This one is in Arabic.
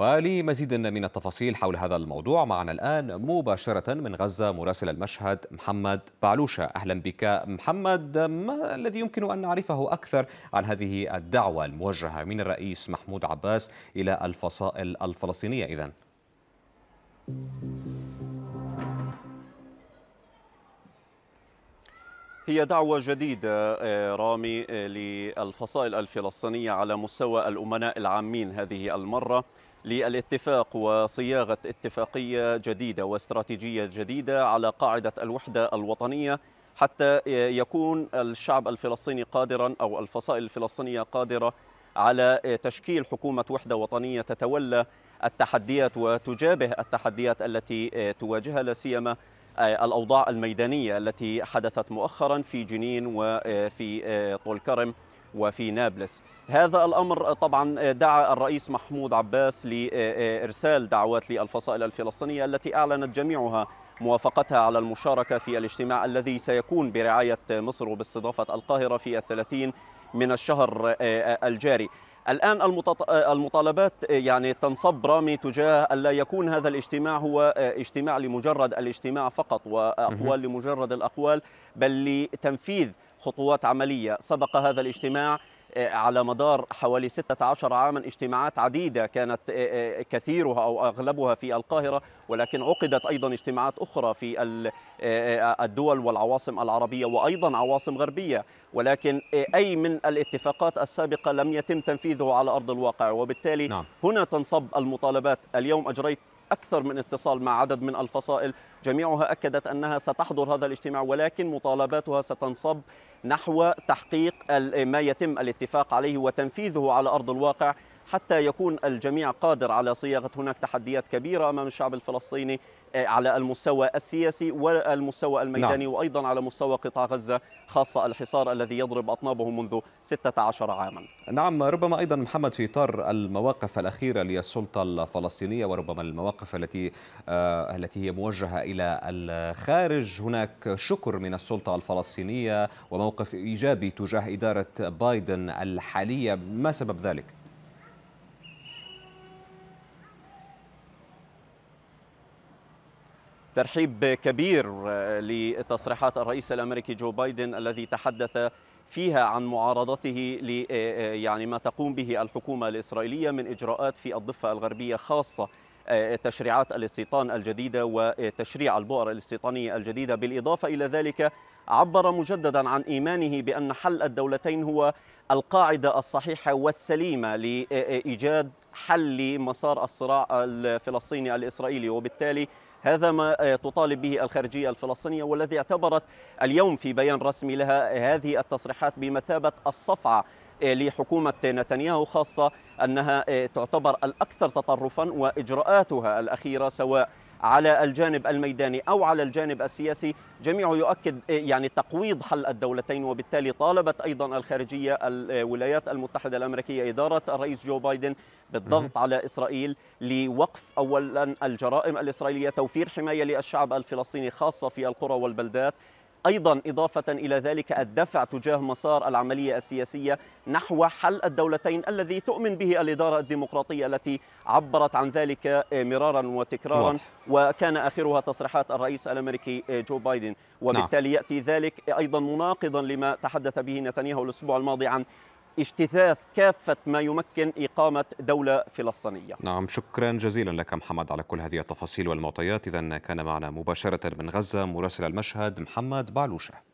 ولمزيد من التفاصيل حول هذا الموضوع معنا الآن مباشرة من غزة مراسل المشهد محمد بعلوشة أهلا بك محمد ما الذي يمكن أن نعرفه أكثر عن هذه الدعوة الموجهة من الرئيس محمود عباس إلى الفصائل الفلسطينية إذا؟ هي دعوة جديدة آه، رامي آه، للفصائل الفلسطينية على مستوى الأمناء العامين هذه المرة للاتفاق وصياغة اتفاقية جديدة واستراتيجية جديدة على قاعدة الوحدة الوطنية حتى يكون الشعب الفلسطيني قادرا أو الفصائل الفلسطينية قادرة على تشكيل حكومة وحدة وطنية تتولى التحديات وتجابه التحديات التي تواجهها لا سيما الأوضاع الميدانية التي حدثت مؤخرا في جنين وفي طول كرم وفي نابلس هذا الأمر طبعا دعا الرئيس محمود عباس لإرسال دعوات للفصائل الفلسطينية التي أعلنت جميعها موافقتها على المشاركة في الاجتماع الذي سيكون برعاية مصر وباستضافة القاهرة في الثلاثين من الشهر الجاري الآن المطالبات يعني تنصب رامي تجاه ألا يكون هذا الاجتماع هو اجتماع لمجرد الاجتماع فقط وأقوال لمجرد الأقوال بل لتنفيذ خطوات عملية سبق هذا الاجتماع آه، على مدار حوالي 16 عاما اجتماعات عديدة كانت آه، آه، كثيرها أو أغلبها في القاهرة ولكن عقدت أيضا اجتماعات أخرى في الدول والعواصم العربية وأيضا عواصم غربية ولكن أي من الاتفاقات السابقة لم يتم تنفيذه على أرض الواقع وبالتالي نعم. هنا تنصب المطالبات اليوم أجريت أكثر من اتصال مع عدد من الفصائل جميعها أكدت أنها ستحضر هذا الاجتماع ولكن مطالباتها ستنصب نحو تحقيق ما يتم الاتفاق عليه وتنفيذه على أرض الواقع حتى يكون الجميع قادر على صياغة هناك تحديات كبيرة أمام الشعب الفلسطيني آه، على المستوى السياسي والمستوى الميداني نعم. وأيضا على مستوى قطاع غزة خاصة الحصار الذي يضرب أطنابه منذ 16 عاما نعم ربما أيضا محمد في إطار المواقف الأخيرة للسلطة الفلسطينية وربما المواقف التي آه التي هي موجهة إلى الخارج هناك شكر من السلطة الفلسطينية وموقف إيجابي تجاه إدارة بايدن الحالية ما سبب ذلك؟ ترحيب كبير آه، لتصريحات الرئيس الامريكي جو بايدن الذي تحدث فيها عن معارضته ل آه، آه، يعني ما تقوم به الحكومه الاسرائيليه من اجراءات في الضفه الغربيه خاصه تشريعات الاستيطان الجديده وتشريع البؤر الاستيطانيه الجديده بالاضافه الى ذلك عبر مجددا عن ايمانه بان حل الدولتين هو القاعده الصحيحه والسليمه لايجاد حل لمسار الصراع الفلسطيني الاسرائيلي وبالتالي هذا ما آه، تطالب به الخارجية الفلسطينية والذي اعتبرت اليوم في بيان رسمي لها هذه التصريحات بمثابة الصفعة آه، لحكومة نتنياهو خاصة أنها آه، تعتبر الأكثر تطرفا وإجراءاتها الأخيرة سواء على الجانب الميداني أو على الجانب السياسي جميعه يؤكد إيه، يعني تقويض حل الدولتين وبالتالي طالبت أيضا الخارجية الولايات المتحدة الأمريكية إدارة الرئيس جو بايدن بالضغط على إسرائيل لوقف أولا الجرائم الإسرائيلية توفير حماية للشعب الفلسطيني خاصة في القرى والبلدات أيضا إضافة إلى ذلك الدفع تجاه مسار العملية السياسية نحو حل الدولتين الذي تؤمن به الإدارة الديمقراطية التي عبرت عن ذلك آه، مرارا وتكرارا واضح. وكان آخرها تصريحات الرئيس الأمريكي آه، جو بايدن نعم. وبالتالي نعم. يأتي ذلك أيضا مناقضا لما تحدث به نتنياهو الأسبوع الماضي عن اجتثاث كافة ما يمكن إقامة دولة فلسطينية نعم شكرا جزيلا لك محمد على كل هذه التفاصيل والمعطيات إذا كان معنا مباشرة من غزة مراسل المشهد محمد بعلوشه